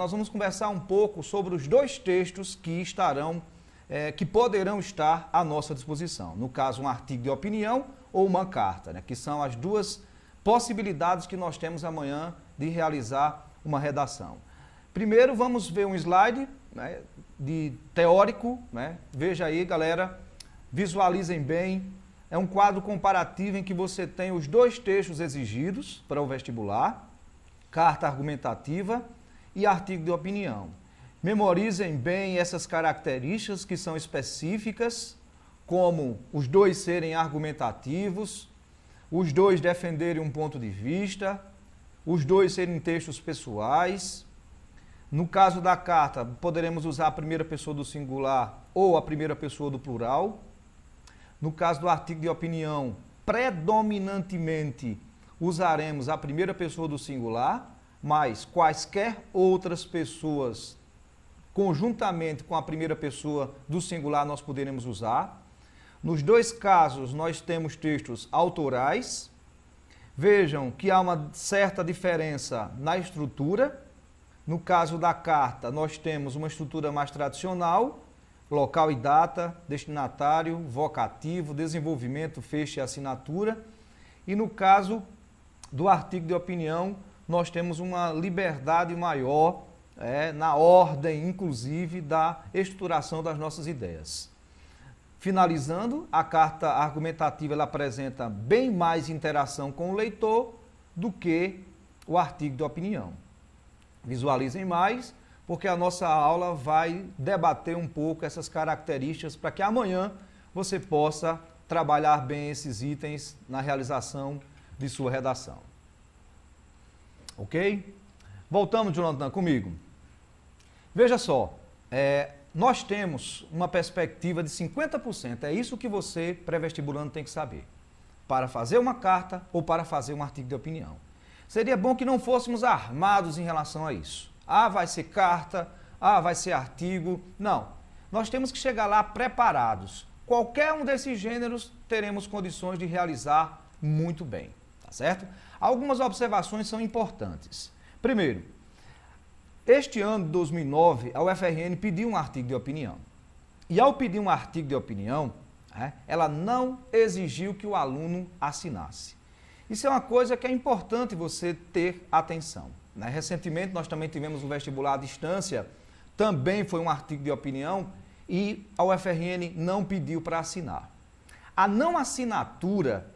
nós vamos conversar um pouco sobre os dois textos que estarão, é, que poderão estar à nossa disposição. No caso, um artigo de opinião ou uma carta, né, que são as duas possibilidades que nós temos amanhã de realizar uma redação. Primeiro, vamos ver um slide né, de teórico. Né? Veja aí, galera, visualizem bem. É um quadro comparativo em que você tem os dois textos exigidos para o vestibular, carta argumentativa e artigo de opinião. Memorizem bem essas características que são específicas, como os dois serem argumentativos, os dois defenderem um ponto de vista, os dois serem textos pessoais. No caso da carta, poderemos usar a primeira pessoa do singular ou a primeira pessoa do plural. No caso do artigo de opinião, predominantemente usaremos a primeira pessoa do singular mas quaisquer outras pessoas, conjuntamente com a primeira pessoa do singular, nós poderemos usar. Nos dois casos, nós temos textos autorais. Vejam que há uma certa diferença na estrutura. No caso da carta, nós temos uma estrutura mais tradicional, local e data, destinatário, vocativo, desenvolvimento, fecho e assinatura. E no caso do artigo de opinião, nós temos uma liberdade maior é, na ordem, inclusive, da estruturação das nossas ideias. Finalizando, a carta argumentativa ela apresenta bem mais interação com o leitor do que o artigo de opinião. Visualizem mais, porque a nossa aula vai debater um pouco essas características para que amanhã você possa trabalhar bem esses itens na realização de sua redação. Ok? Voltamos, Jonathan, comigo. Veja só, é, nós temos uma perspectiva de 50%. É isso que você, pré-vestibulando, tem que saber. Para fazer uma carta ou para fazer um artigo de opinião. Seria bom que não fôssemos armados em relação a isso. Ah, vai ser carta, ah, vai ser artigo. Não. Nós temos que chegar lá preparados. Qualquer um desses gêneros teremos condições de realizar muito bem, tá certo? Algumas observações são importantes. Primeiro, este ano de 2009, a UFRN pediu um artigo de opinião. E ao pedir um artigo de opinião, é, ela não exigiu que o aluno assinasse. Isso é uma coisa que é importante você ter atenção. Né? Recentemente, nós também tivemos um vestibular à distância, também foi um artigo de opinião e a UFRN não pediu para assinar. A não assinatura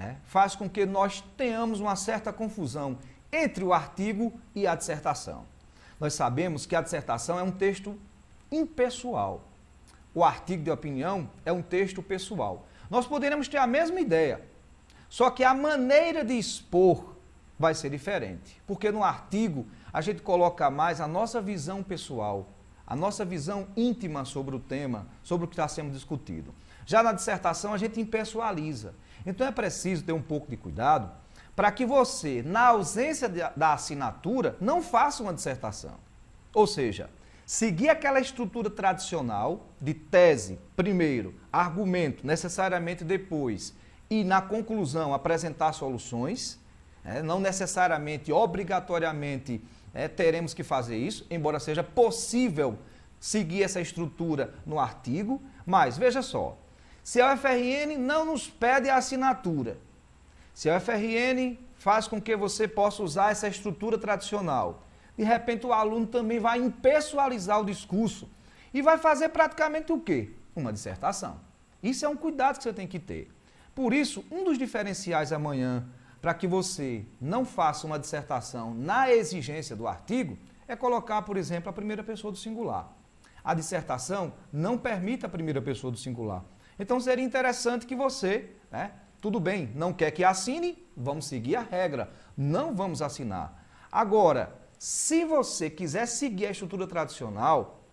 é, faz com que nós tenhamos uma certa confusão entre o artigo e a dissertação. Nós sabemos que a dissertação é um texto impessoal. O artigo de opinião é um texto pessoal. Nós poderemos ter a mesma ideia, só que a maneira de expor vai ser diferente. Porque no artigo a gente coloca mais a nossa visão pessoal, a nossa visão íntima sobre o tema, sobre o que está sendo discutido. Já na dissertação, a gente impessoaliza. Então é preciso ter um pouco de cuidado para que você, na ausência de, da assinatura, não faça uma dissertação. Ou seja, seguir aquela estrutura tradicional de tese, primeiro, argumento, necessariamente depois, e na conclusão apresentar soluções, né? não necessariamente, obrigatoriamente, né, teremos que fazer isso, embora seja possível seguir essa estrutura no artigo, mas veja só, se a UFRN não nos pede a assinatura, se a UFRN faz com que você possa usar essa estrutura tradicional, de repente o aluno também vai impessoalizar o discurso e vai fazer praticamente o quê? Uma dissertação. Isso é um cuidado que você tem que ter. Por isso, um dos diferenciais amanhã para que você não faça uma dissertação na exigência do artigo é colocar, por exemplo, a primeira pessoa do singular. A dissertação não permite a primeira pessoa do singular. Então seria interessante que você, né, tudo bem, não quer que assine, vamos seguir a regra, não vamos assinar. Agora, se você quiser seguir a estrutura tradicional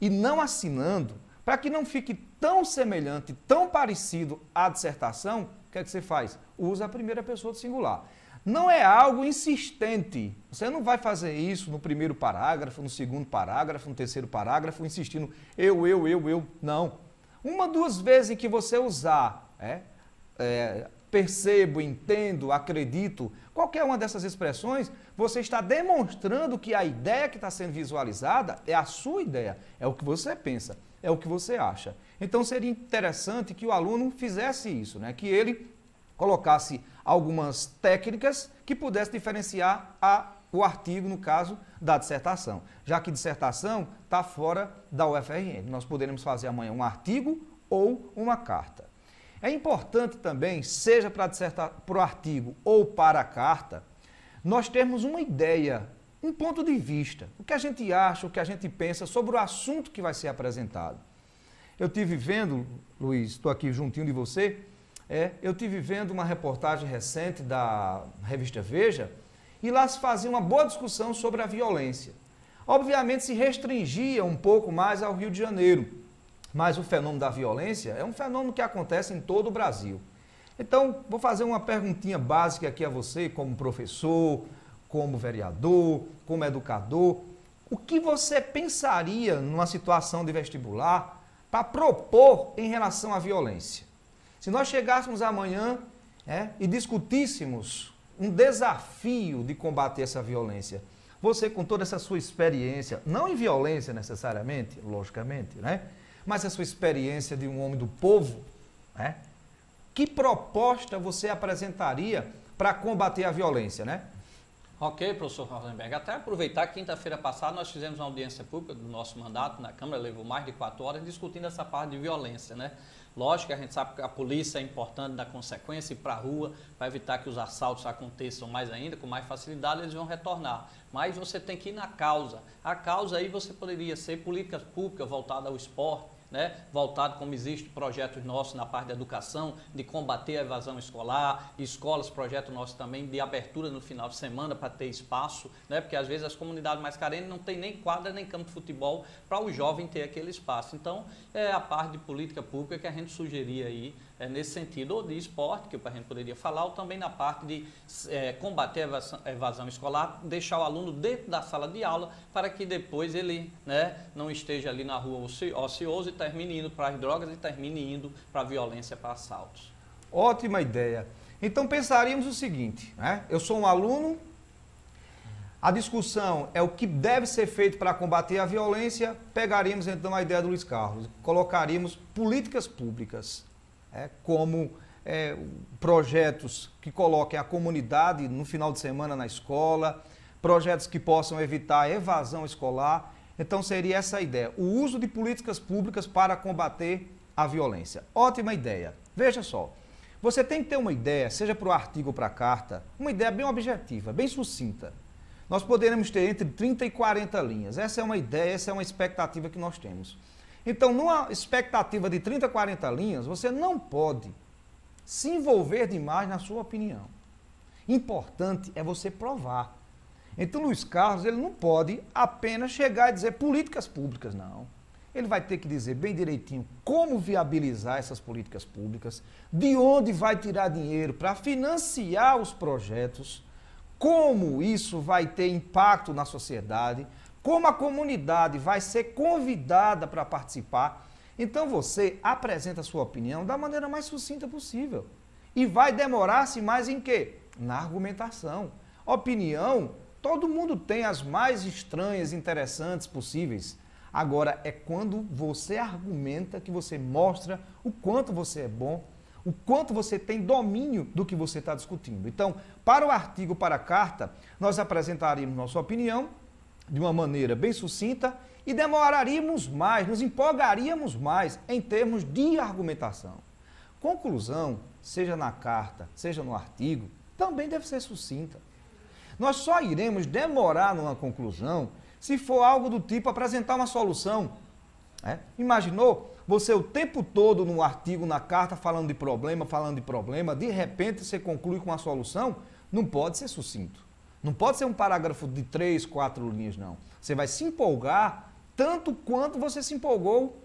e não assinando, para que não fique tão semelhante, tão parecido à dissertação, o que é que você faz? Usa a primeira pessoa do singular. Não é algo insistente. Você não vai fazer isso no primeiro parágrafo, no segundo parágrafo, no terceiro parágrafo, insistindo eu, eu, eu, eu. Não. Uma, duas vezes em que você usar, é, é, percebo, entendo, acredito, qualquer uma dessas expressões, você está demonstrando que a ideia que está sendo visualizada é a sua ideia, é o que você pensa, é o que você acha. Então seria interessante que o aluno fizesse isso, né? que ele colocasse algumas técnicas que pudesse diferenciar a o artigo, no caso, da dissertação. Já que dissertação está fora da UFRN. Nós poderemos fazer amanhã um artigo ou uma carta. É importante também, seja para, dissertar, o artigo ou para a carta, nós termos uma ideia, um ponto de vista, o que a gente acha, o que a gente pensa sobre o assunto que vai ser apresentado. Eu tive vendo, Luiz, estou aqui juntinho de você, é, eu tive vendo uma reportagem recente da revista Veja, e lá se fazia uma boa discussão sobre a violência. Obviamente se restringia um pouco mais ao Rio de Janeiro, mas o fenômeno da violência é um fenômeno que acontece em todo o Brasil. Então, vou fazer uma perguntinha básica aqui a você, como professor, como vereador, como educador. O que você pensaria numa situação de vestibular para propor em relação à violência? Se nós chegássemos amanhã é, e discutíssemos um desafio de combater essa violência. Você, com toda essa sua experiência, não em violência necessariamente, logicamente, né? mas a sua experiência de um homem do povo, né? que proposta você apresentaria para combater a violência? Né? Ok, professor Rosenberg. Até aproveitar, quinta-feira passada nós fizemos uma audiência pública do nosso mandato na Câmara, levou mais de quatro horas, discutindo essa parte de violência, né? Lógico que a gente sabe que a polícia é importante da consequência, ir para a rua, para evitar que os assaltos aconteçam mais ainda, com mais facilidade eles vão retornar. Mas você tem que ir na causa. A causa aí você poderia ser políticas públicas voltadas ao esporte, né, voltado como existe projetos nossos na parte da educação, de combater a evasão escolar, escolas, projeto nosso também de abertura no final de semana para ter espaço, né, porque às vezes as comunidades mais carentes não tem nem quadra nem campo de futebol para o jovem ter aquele espaço. Então, é a parte de política pública que a gente sugeria aí é, nesse sentido, ou de esporte, que a gente poderia falar, ou também na parte de é, combater a evasão, a evasão, escolar, deixar o aluno dentro da sala de aula para que depois ele né, não esteja ali na rua ocioso e termine indo para as drogas e termine indo para a violência, para assaltos. Ótima ideia. Então pensaríamos o seguinte, né? eu sou um aluno, a discussão é o que deve ser feito para combater a violência, pegaríamos então a ideia do Luiz Carlos, colocaríamos políticas públicas é, como é, projetos que coloquem a comunidade no final de semana na escola, projetos que possam evitar a evasão escolar. Então, seria essa a ideia: o uso de políticas públicas para combater a violência. Ótima ideia. Veja só. Você tem que ter uma ideia, seja para o artigo ou para a carta, uma ideia bem objetiva, bem sucinta. Nós poderemos ter entre 30 e 40 linhas. Essa é uma ideia, essa é uma expectativa que nós temos. Então, numa expectativa de 30, 40 linhas, você não pode se envolver demais na sua opinião. Importante é você provar. Então, Luiz Carlos, ele não pode apenas chegar e dizer políticas públicas, não. Ele vai ter que dizer bem direitinho como viabilizar essas políticas públicas, de onde vai tirar dinheiro para financiar os projetos, como isso vai ter impacto na sociedade, como a comunidade vai ser convidada para participar. Então você apresenta a sua opinião da maneira mais sucinta possível. E vai demorar-se mais em quê? Na argumentação. Opinião, todo mundo tem as mais estranhas e interessantes possíveis. Agora, é quando você argumenta que você mostra o quanto você é bom, o quanto você tem domínio do que você está discutindo. Então, para o artigo, para a carta, nós apresentaremos nossa opinião de uma maneira bem sucinta e demoraríamos mais, nos empolgaríamos mais em termos de argumentação. Conclusão, seja na carta, seja no artigo, também deve ser sucinta. Nós só iremos demorar numa conclusão se for algo do tipo apresentar uma solução. Né? Imaginou você o tempo todo no artigo, na carta, falando de problema, falando de problema, de repente você conclui com a solução? Não pode ser sucinto. Não pode ser um parágrafo de três, quatro linhas, não. Você vai se empolgar tanto quanto você se empolgou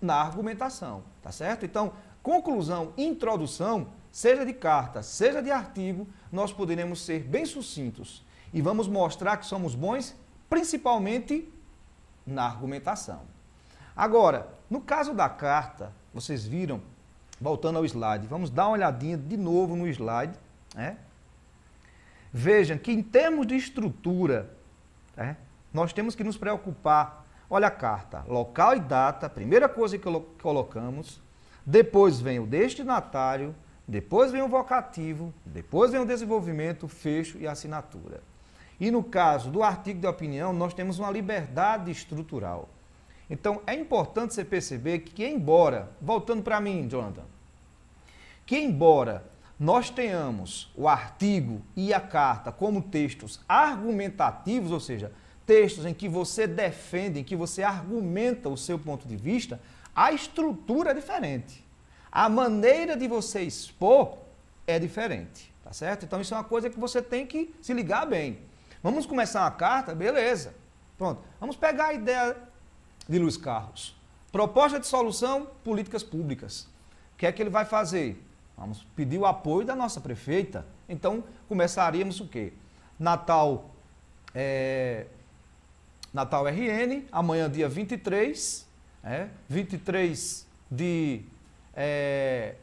na argumentação, tá certo? Então, conclusão, introdução, seja de carta, seja de artigo, nós poderemos ser bem sucintos e vamos mostrar que somos bons principalmente na argumentação. Agora, no caso da carta, vocês viram, voltando ao slide, vamos dar uma olhadinha de novo no slide, né? Vejam que em termos de estrutura, né, nós temos que nos preocupar. Olha a carta, local e data, primeira coisa que colocamos, depois vem o destinatário, depois vem o vocativo, depois vem o desenvolvimento, fecho e assinatura. E no caso do artigo de opinião, nós temos uma liberdade estrutural. Então, é importante você perceber que, embora, voltando para mim, Jonathan, que embora nós tenhamos o artigo e a carta como textos argumentativos, ou seja, textos em que você defende, em que você argumenta o seu ponto de vista, a estrutura é diferente. A maneira de você expor é diferente, tá certo? Então isso é uma coisa que você tem que se ligar bem. Vamos começar uma carta? Beleza. Pronto. Vamos pegar a ideia de Luiz Carlos. Proposta de solução, políticas públicas. O que é que ele vai fazer? Vamos pedir o apoio da nossa prefeita. Então, começaríamos o quê? Natal, é, Natal RN, amanhã dia 23, é, 23 de é,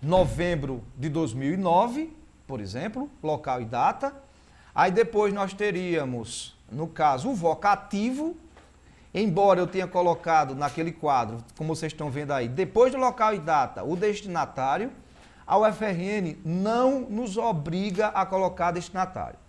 novembro de 2009, por exemplo, local e data. Aí depois nós teríamos, no caso, o vocativo, Embora eu tenha colocado naquele quadro, como vocês estão vendo aí, depois do local e data, o destinatário, a UFRN não nos obriga a colocar destinatário.